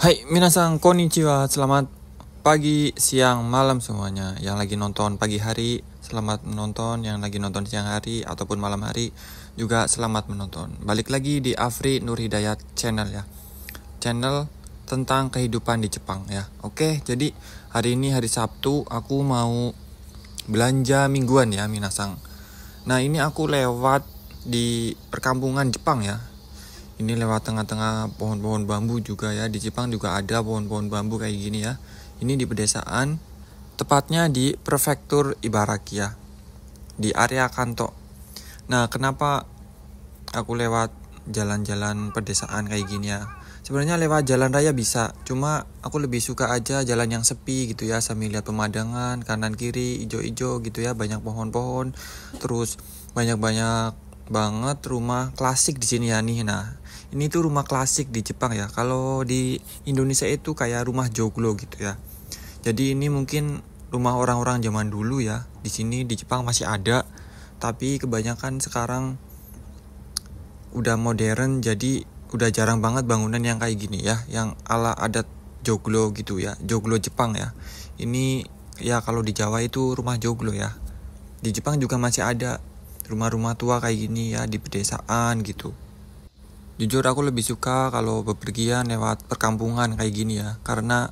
Hai, minasan konnichiwa. Selamat pagi, siang, malam semuanya. Yang lagi nonton pagi hari, selamat menonton. Yang lagi nonton siang hari ataupun malam hari juga selamat menonton. Balik lagi di Afri Nur Hidayat channel ya. Channel tentang kehidupan di Jepang ya. Oke, jadi hari ini hari Sabtu aku mau belanja mingguan ya, minasang. Nah, ini aku lewat di perkampungan Jepang ya ini lewat tengah-tengah pohon-pohon bambu juga ya di Jepang juga ada pohon-pohon bambu kayak gini ya ini di pedesaan tepatnya di prefektur Ibaraki ya di area Kanto nah kenapa aku lewat jalan-jalan pedesaan kayak gini ya sebenarnya lewat jalan raya bisa cuma aku lebih suka aja jalan yang sepi gitu ya sambil lihat pemandangan kanan kiri ijo-ijo gitu ya banyak pohon-pohon terus banyak-banyak banget rumah klasik di sini ya nih. Nah, ini tuh rumah klasik di Jepang ya. Kalau di Indonesia itu kayak rumah joglo gitu ya. Jadi ini mungkin rumah orang-orang zaman dulu ya. Di sini di Jepang masih ada, tapi kebanyakan sekarang udah modern jadi udah jarang banget bangunan yang kayak gini ya, yang ala adat joglo gitu ya, joglo Jepang ya. Ini ya kalau di Jawa itu rumah joglo ya. Di Jepang juga masih ada rumah-rumah tua kayak gini ya di pedesaan gitu. Jujur aku lebih suka kalau bepergian lewat perkampungan kayak gini ya, karena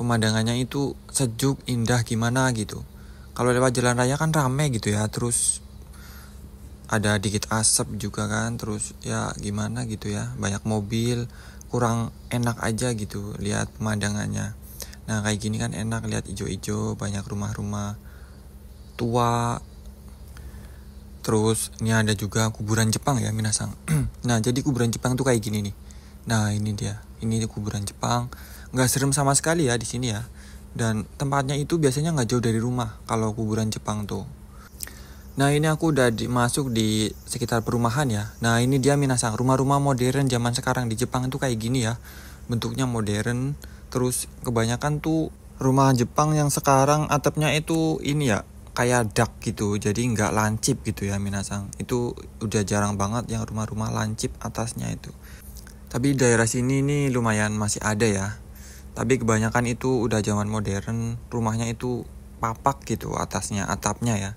pemandangannya itu sejuk, indah gimana gitu. Kalau lewat jalan raya kan rame gitu ya, terus ada dikit asap juga kan, terus ya gimana gitu ya, banyak mobil, kurang enak aja gitu lihat pemandangannya. Nah kayak gini kan enak lihat ijo-ijo, banyak rumah-rumah tua Terus ini ada juga kuburan Jepang ya Minasang. nah jadi kuburan Jepang tuh kayak gini nih. Nah ini dia, ini kuburan Jepang. Gak serem sama sekali ya di sini ya. Dan tempatnya itu biasanya gak jauh dari rumah kalau kuburan Jepang tuh. Nah ini aku udah di, masuk di sekitar perumahan ya. Nah ini dia Minasang, rumah-rumah modern zaman sekarang di Jepang tuh kayak gini ya. Bentuknya modern, terus kebanyakan tuh rumah Jepang yang sekarang atapnya itu ini ya kayak dak gitu jadi nggak lancip gitu ya minasang itu udah jarang banget yang rumah-rumah lancip atasnya itu tapi daerah sini ini lumayan masih ada ya tapi kebanyakan itu udah zaman modern rumahnya itu papak gitu atasnya atapnya ya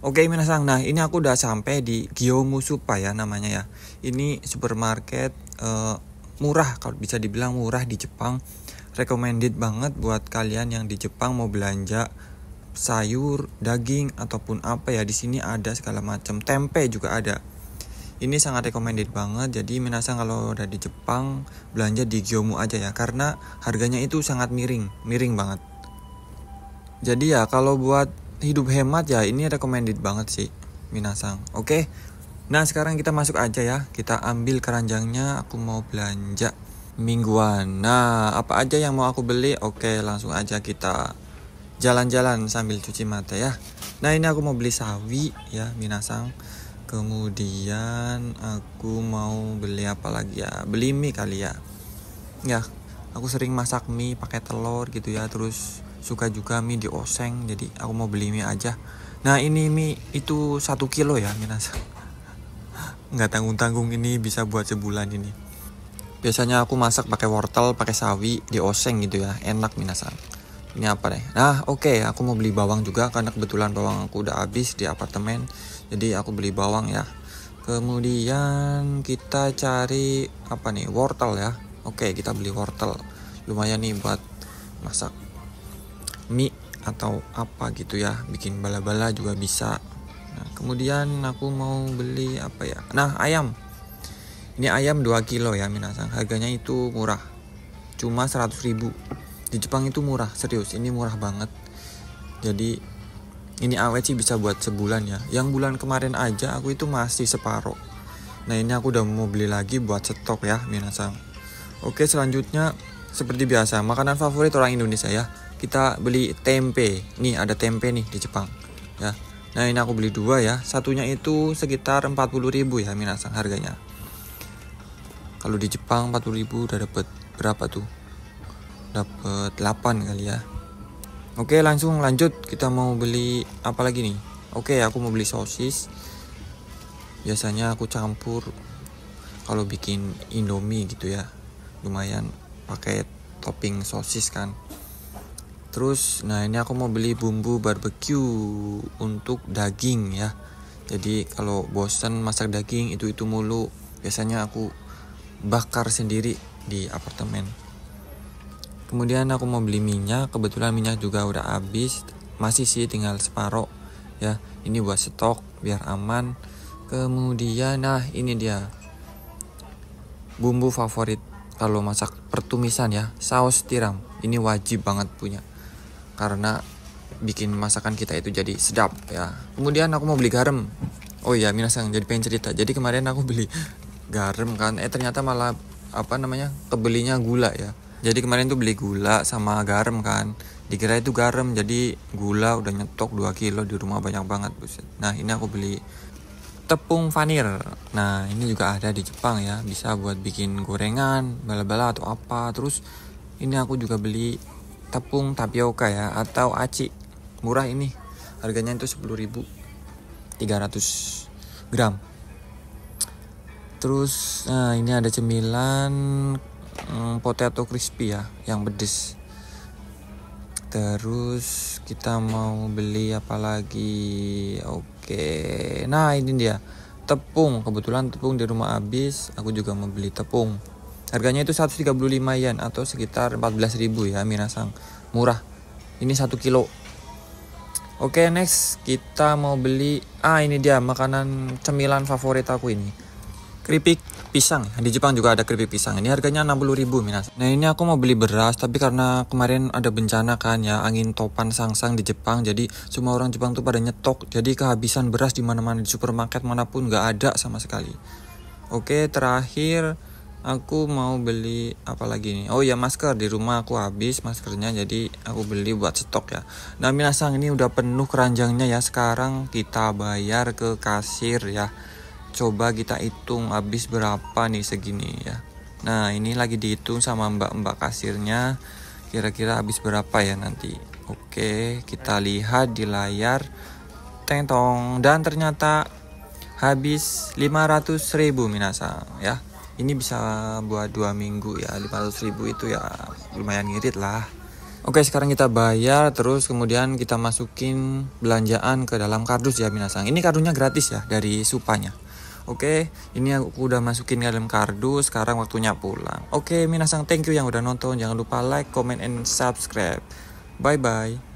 Oke minasang, nah ini aku udah sampai di Giyomusupa ya namanya ya. Ini supermarket uh, murah kalau bisa dibilang murah di Jepang. Recommended banget buat kalian yang di Jepang mau belanja sayur, daging ataupun apa ya di sini ada segala macam. Tempe juga ada. Ini sangat recommended banget. Jadi minasang kalau udah di Jepang belanja di Gyomu aja ya karena harganya itu sangat miring, miring banget. Jadi ya kalau buat hidup hemat ya ini recommended banget sih minasang. Oke. Nah, sekarang kita masuk aja ya. Kita ambil keranjangnya, aku mau belanja mingguan. Nah, apa aja yang mau aku beli? Oke, langsung aja kita jalan-jalan sambil cuci mata ya nah ini aku mau beli sawi ya minasang kemudian aku mau beli apa lagi ya beli mie kali ya ya aku sering masak mie pakai telur gitu ya terus suka juga mie dioseng jadi aku mau beli mie aja nah ini mie itu satu kilo ya minasang nggak tanggung tanggung ini bisa buat sebulan ini biasanya aku masak pakai wortel pakai sawi dioseng gitu ya enak minasang ini apa nih? nah oke okay, aku mau beli bawang juga karena kebetulan bawang aku udah habis di apartemen jadi aku beli bawang ya kemudian kita cari apa nih wortel ya oke okay, kita beli wortel lumayan nih buat masak mie atau apa gitu ya bikin bala-bala juga bisa nah, kemudian aku mau beli apa ya nah ayam ini ayam 2 kilo ya minasang harganya itu murah cuma 100 ribu di Jepang itu murah serius ini murah banget jadi ini awet sih bisa buat sebulan ya yang bulan kemarin aja aku itu masih separuh nah ini aku udah mau beli lagi buat stok ya minasang oke selanjutnya seperti biasa makanan favorit orang Indonesia ya kita beli tempe nih ada tempe nih di Jepang ya nah ini aku beli dua ya satunya itu sekitar 40.000 ya minasang harganya kalau di Jepang 40.000 udah dapet berapa tuh dapat 8 kali ya oke langsung lanjut kita mau beli apa lagi nih oke aku mau beli sosis biasanya aku campur kalau bikin indomie gitu ya lumayan pakai topping sosis kan terus nah ini aku mau beli bumbu barbecue untuk daging ya jadi kalau bosen masak daging itu itu mulu biasanya aku bakar sendiri di apartemen kemudian aku mau beli minyak kebetulan minyak juga udah habis masih sih tinggal separuh ya ini buat stok biar aman kemudian nah ini dia bumbu favorit kalau masak pertumisan ya saus tiram ini wajib banget punya karena bikin masakan kita itu jadi sedap ya kemudian aku mau beli garam oh iya minasang jadi pengen cerita jadi kemarin aku beli garam kan eh ternyata malah apa namanya kebelinya gula ya jadi kemarin tuh beli gula sama garam kan dikira itu garam jadi gula udah nyetok 2 kilo di rumah banyak banget buset nah ini aku beli tepung vanir nah ini juga ada di Jepang ya bisa buat bikin gorengan bala-bala atau apa terus ini aku juga beli tepung tapioka ya atau aci murah ini harganya itu 10.300 gram terus nah ini ada cemilan hmm, potato crispy ya yang pedes terus kita mau beli apa lagi oke nah ini dia tepung kebetulan tepung di rumah habis aku juga mau beli tepung harganya itu 135 yen atau sekitar 14.000 ya minasang murah ini satu kilo Oke next kita mau beli ah ini dia makanan cemilan favorit aku ini keripik pisang ya. di Jepang juga ada keripik pisang ini harganya 60.000 minas nah ini aku mau beli beras tapi karena kemarin ada bencana kan ya angin topan sangsang di Jepang jadi semua orang Jepang tuh pada nyetok jadi kehabisan beras di mana-mana di supermarket manapun nggak ada sama sekali oke terakhir aku mau beli apa lagi nih oh ya masker di rumah aku habis maskernya jadi aku beli buat stok ya nah minasang ini udah penuh keranjangnya ya sekarang kita bayar ke kasir ya coba kita hitung habis berapa nih segini ya nah ini lagi dihitung sama mbak-mbak kasirnya kira-kira habis berapa ya nanti oke kita lihat di layar teng dan ternyata habis 500.000 ribu minasa ya ini bisa buat dua minggu ya 500.000 itu ya lumayan ngirit lah Oke sekarang kita bayar terus kemudian kita masukin belanjaan ke dalam kardus ya Minasang. Ini kardunya gratis ya dari supanya. Oke, okay, ini aku udah masukin ke dalam kardus, sekarang waktunya pulang. Oke, okay, minasang thank you yang udah nonton. Jangan lupa like, comment, and subscribe. Bye-bye.